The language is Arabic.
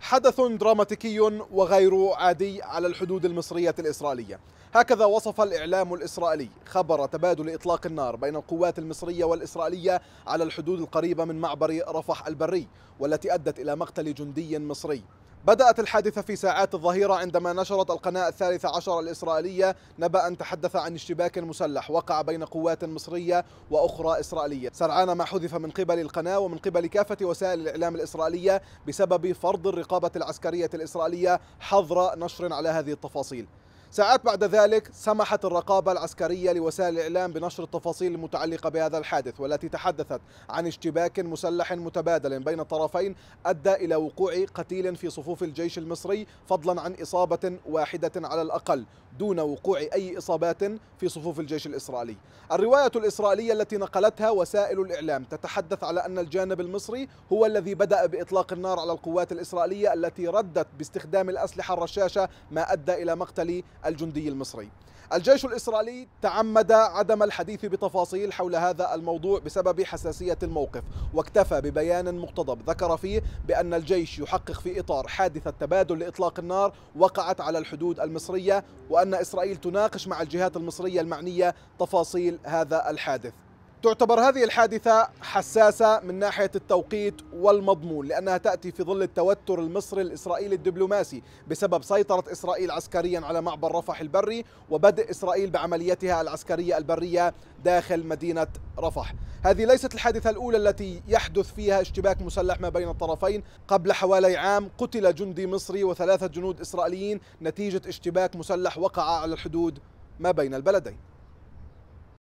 حدث دراماتيكي وغير عادي على الحدود المصرية الإسرائيلية هكذا وصف الإعلام الإسرائيلي خبر تبادل إطلاق النار بين القوات المصرية والإسرائيلية على الحدود القريبة من معبر رفح البري والتي أدت إلى مقتل جندي مصري بدأت الحادثة في ساعات الظهيرة عندما نشرت القناة الثالثة عشر الإسرائيلية نبأ تحدث عن اشتباك مسلح وقع بين قوات مصرية وأخرى إسرائيلية سرعان ما حذف من قبل القناة ومن قبل كافة وسائل الإعلام الإسرائيلية بسبب فرض الرقابة العسكرية الإسرائيلية حظر نشر على هذه التفاصيل ساعات بعد ذلك سمحت الرقابة العسكرية لوسائل الإعلام بنشر التفاصيل المتعلقة بهذا الحادث والتي تحدثت عن اشتباك مسلح متبادل بين الطرفين أدى إلى وقوع قتيل في صفوف الجيش المصري فضلا عن إصابة واحدة على الأقل دون وقوع أي إصابات في صفوف الجيش الإسرائيلي الرواية الإسرائيلية التي نقلتها وسائل الإعلام تتحدث على أن الجانب المصري هو الذي بدأ بإطلاق النار على القوات الإسرائيلية التي ردت باستخدام الأسلحة الرشاشة ما أدى إلى مقتل الجندي المصري الجيش الإسرائيلي تعمد عدم الحديث بتفاصيل حول هذا الموضوع بسبب حساسية الموقف واكتفى ببيان مقتضب ذكر فيه بأن الجيش يحقق في إطار حادثة تبادل لإطلاق النار وقعت على الحدود المصرية وأن إسرائيل تناقش مع الجهات المصرية المعنية تفاصيل هذا الحادث تعتبر هذه الحادثة حساسة من ناحية التوقيت والمضمون لأنها تأتي في ظل التوتر المصري الإسرائيلي الدبلوماسي بسبب سيطرة إسرائيل عسكريا على معبر رفح البري وبدء إسرائيل بعمليتها العسكرية البرية داخل مدينة رفح هذه ليست الحادثة الأولى التي يحدث فيها اشتباك مسلح ما بين الطرفين قبل حوالي عام قتل جندي مصري وثلاثة جنود إسرائيليين نتيجة اشتباك مسلح وقع على الحدود ما بين البلدين